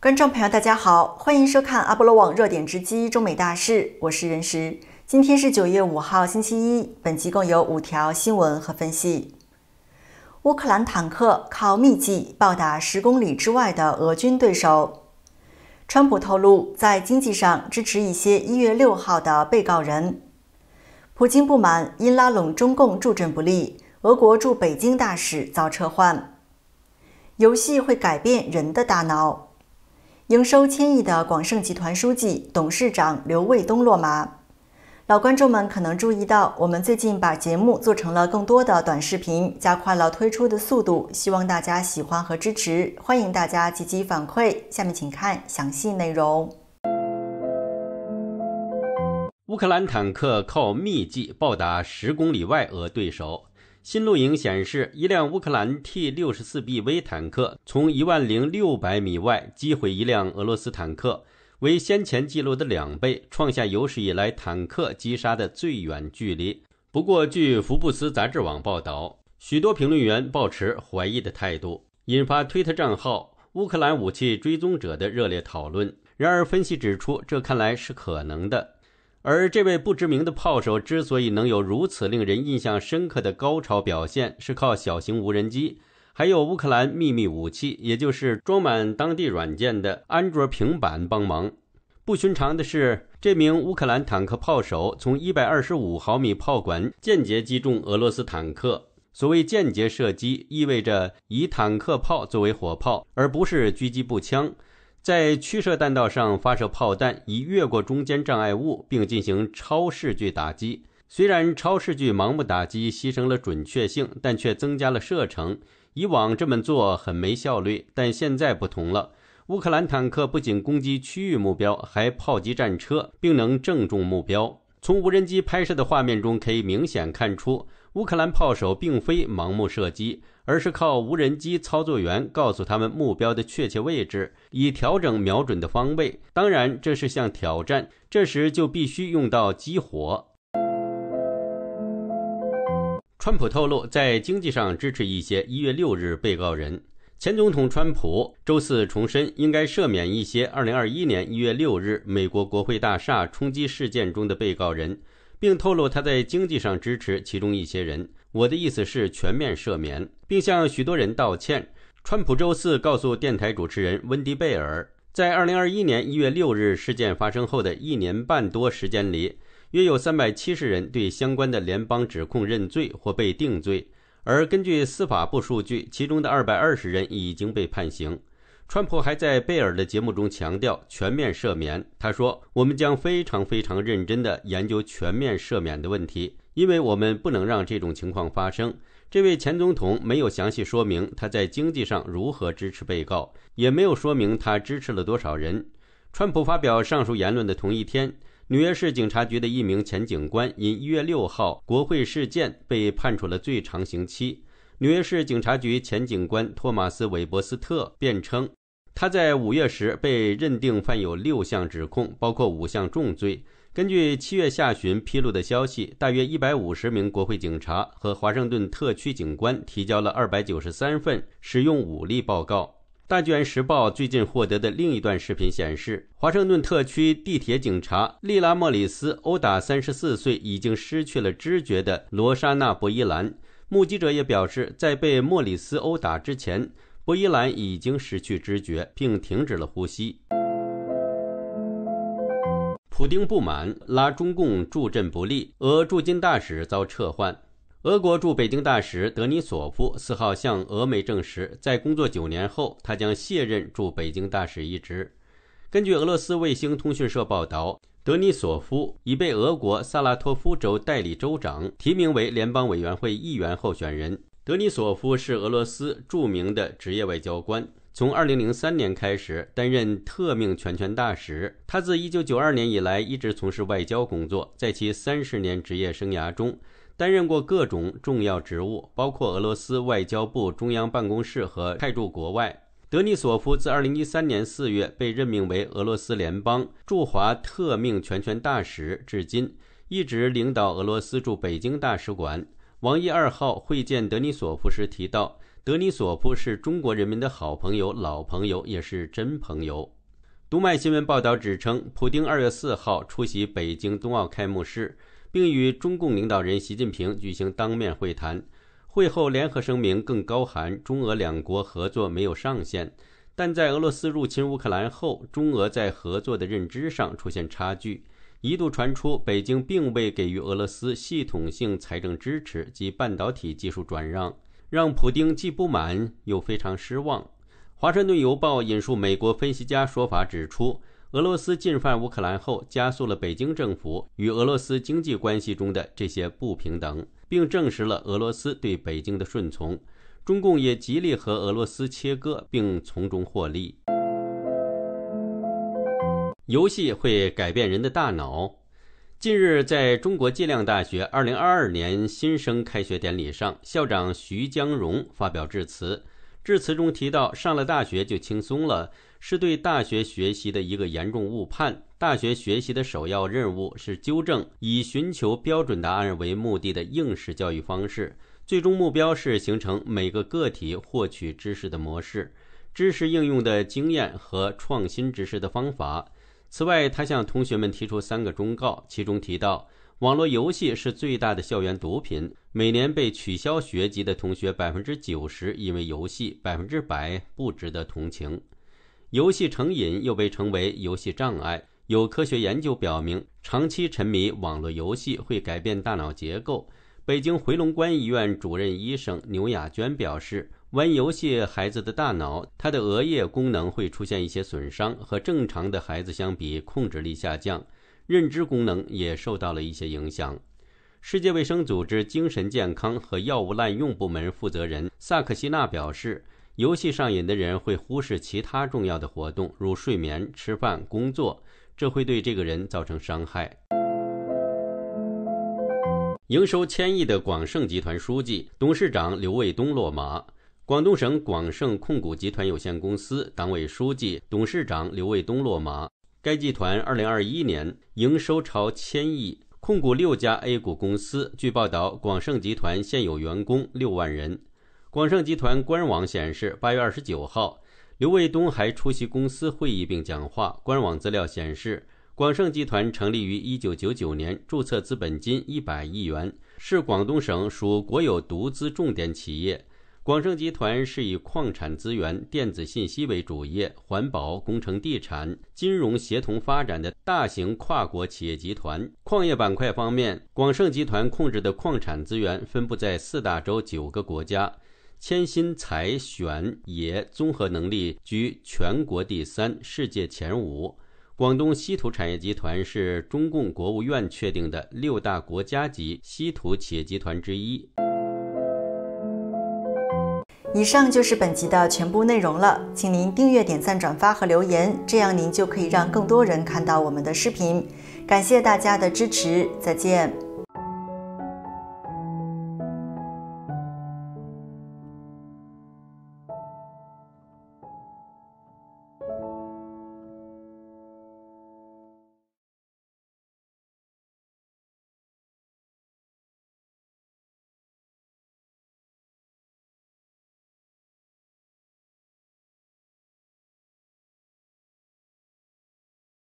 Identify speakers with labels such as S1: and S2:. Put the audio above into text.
S1: 观众朋友，大家好，欢迎收看阿波罗网热点直击中美大事，我是任石。今天是九月五号，星期一。本集共有五条新闻和分析。乌克兰坦克靠秘技暴打十公里之外的俄军对手。川普透露在经济上支持一些一月六号的被告人。普京不满因拉拢中共助阵不利，俄国驻北京大使遭撤换。游戏会改变人的大脑。营收千亿的广盛集团书记、董事长刘卫东落马。老观众们可能注意到，我们最近把节目做成了更多的短视频，加快了推出的速度，希望大家喜欢和支持，欢迎大家积极反馈。下面请看详细内容。
S2: 乌克兰坦克靠秘技暴打十公里外俄对手。新录影显示，一辆乌克兰 T 六十四 BV 坦克从一万零六百米外击毁一辆俄罗斯坦克，为先前记录的两倍，创下有史以来坦克击杀的最远距离。不过，据福布斯杂志网报道，许多评论员抱持怀疑的态度，引发推特账号“乌克兰武器追踪者”的热烈讨论。然而，分析指出，这看来是可能的。而这位不知名的炮手之所以能有如此令人印象深刻的高潮表现，是靠小型无人机，还有乌克兰秘密武器，也就是装满当地软件的安卓平板帮忙。不寻常的是，这名乌克兰坦克炮手从125毫米炮管间接击中俄罗斯坦克。所谓间接射击，意味着以坦克炮作为火炮，而不是狙击步枪。在曲射弹道上发射炮弹，以越过中间障碍物，并进行超视距打击。虽然超视距盲目打击牺牲了准确性，但却增加了射程。以往这么做很没效率，但现在不同了。乌克兰坦克不仅攻击区域目标，还炮击战车，并能正中目标。从无人机拍摄的画面中，可以明显看出。乌克兰炮手并非盲目射击，而是靠无人机操作员告诉他们目标的确切位置，以调整瞄准的方位。当然，这是项挑战，这时就必须用到激活。川普透露，在经济上支持一些一月六日被告人。前总统川普周四重申，应该赦免一些二零二一年一月六日美国国会大厦冲击事件中的被告人。并透露他在经济上支持其中一些人。我的意思是全面赦免，并向许多人道歉。川普周四告诉电台主持人温迪·贝尔，在2021年1月6日事件发生后的一年半多时间里，约有370人对相关的联邦指控认罪或被定罪，而根据司法部数据，其中的220人已经被判刑。川普还在贝尔的节目中强调全面赦免。他说：“我们将非常非常认真地研究全面赦免的问题，因为我们不能让这种情况发生。”这位前总统没有详细说明他在经济上如何支持被告，也没有说明他支持了多少人。川普发表上述言论的同一天，纽约市警察局的一名前警官因一月六号国会事件被判处了最长刑期。纽约市警察局前警官托马斯·韦伯斯特辩称。他在五月时被认定犯有六项指控，包括五项重罪。根据七月下旬披露的消息，大约一百五十名国会警察和华盛顿特区警官提交了二百九十三份使用武力报告。《大纪元时报》最近获得的另一段视频显示，华盛顿特区地铁警察利拉·莫里斯殴打三十四岁、已经失去了知觉的罗莎娜·博伊兰。目击者也表示，在被莫里斯殴打之前。波依兰已经失去知觉，并停止了呼吸。普京不满拉中共助阵不利，俄驻京大使遭撤换。俄国驻北京大使德尼索夫四号向俄媒证实，在工作九年后，他将卸任驻北京大使一职。根据俄罗斯卫星通讯社报道，德尼索夫已被俄国萨拉托夫州代理州长提名为联邦委员会议员候选人。德尼索夫是俄罗斯著名的职业外交官，从2003年开始担任特命全权大使。他自1992年以来一直从事外交工作，在其30年职业生涯中担任过各种重要职务，包括俄罗斯外交部中央办公室和派驻国外。德尼索夫自2013年4月被任命为俄罗斯联邦驻华特命全权大使，至今一直领导俄罗斯驻北京大使馆。王毅二号会见德尼索夫时提到，德尼索夫是中国人民的好朋友、老朋友，也是真朋友。读麦新闻报道指称，普京二月四号出席北京冬奥开幕式，并与中共领导人习近平举行当面会谈。会后联合声明更高喊中俄两国合作没有上限，但在俄罗斯入侵乌克兰后，中俄在合作的认知上出现差距。一度传出北京并未给予俄罗斯系统性财政支持及半导体技术转让，让普京既不满又非常失望。《华盛顿邮报》引述美国分析家说法指出，俄罗斯进犯乌克兰后，加速了北京政府与俄罗斯经济关系中的这些不平等，并证实了俄罗斯对北京的顺从。中共也极力和俄罗斯切割，并从中获利。游戏会改变人的大脑。近日，在中国计量大学2022年新生开学典礼上，校长徐江荣发表致辞。致辞中提到：“上了大学就轻松了”，是对大学学习的一个严重误判。大学学习的首要任务是纠正以寻求标准答案为目的的应试教育方式，最终目标是形成每个个体获取知识的模式、知识应用的经验和创新知识的方法。此外，他向同学们提出三个忠告，其中提到网络游戏是最大的校园毒品。每年被取消学籍的同学百分之九十因为游戏，百分之百不值得同情。游戏成瘾又被称为游戏障碍。有科学研究表明，长期沉迷网络游戏会改变大脑结构。北京回龙观医院主任医生牛亚娟表示。玩游戏，孩子的大脑，他的额叶功能会出现一些损伤，和正常的孩子相比，控制力下降，认知功能也受到了一些影响。世界卫生组织精神健康和药物滥用部门负责人萨克希纳表示，游戏上瘾的人会忽视其他重要的活动，如睡眠、吃饭、工作，这会对这个人造成伤害。营收千亿的广盛集团书记、董事长刘卫东落马。广东省广晟控股集团有限公司党委书记、董事长刘卫东落马。该集团二零二一年营收超千亿，控股六家 A 股公司。据报道，广晟集团现有员工六万人。广晟集团官网显示，八月二十九号，刘卫东还出席公司会议并讲话。官网资料显示，广晟集团成立于一九九九年，注册资本金一百亿元，是广东省属国有独资重点企业。广晟集团是以矿产资源、电子信息为主业，环保、工程、地产、金融协同发展的大型跨国企业集团。矿业板块方面，广晟集团控制的矿产资源分布在四大洲九个国家，铅、锌、采、选、冶综合能力居全国第三、世界前五。广东稀土产业集团是中共国务院确定的六大国家级稀土企业集团之一。
S1: 以上就是本集的全部内容了，请您订阅、点赞、转发和留言，这样您就可以让更多人看到我们的视频。感谢大家的支持，再见。